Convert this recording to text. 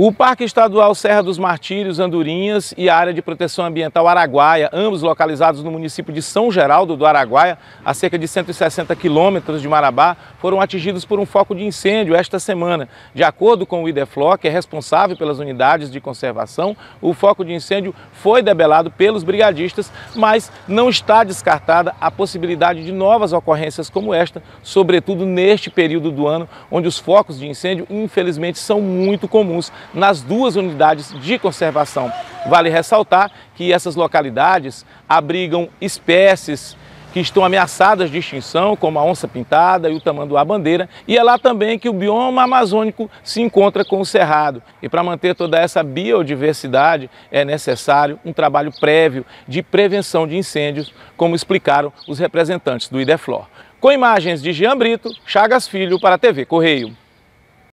O Parque Estadual Serra dos Martírios, Andorinhas e a Área de Proteção Ambiental Araguaia, ambos localizados no município de São Geraldo do Araguaia, a cerca de 160 quilômetros de Marabá, foram atingidos por um foco de incêndio esta semana. De acordo com o IDEFLO, que é responsável pelas unidades de conservação, o foco de incêndio foi debelado pelos brigadistas, mas não está descartada a possibilidade de novas ocorrências como esta, sobretudo neste período do ano, onde os focos de incêndio, infelizmente, são muito comuns nas duas unidades de conservação. Vale ressaltar que essas localidades abrigam espécies que estão ameaçadas de extinção, como a onça-pintada e o tamanduá-bandeira, e é lá também que o bioma amazônico se encontra com o cerrado. E para manter toda essa biodiversidade é necessário um trabalho prévio de prevenção de incêndios, como explicaram os representantes do IDEFLOR. Com imagens de Jean Brito, Chagas Filho para a TV Correio.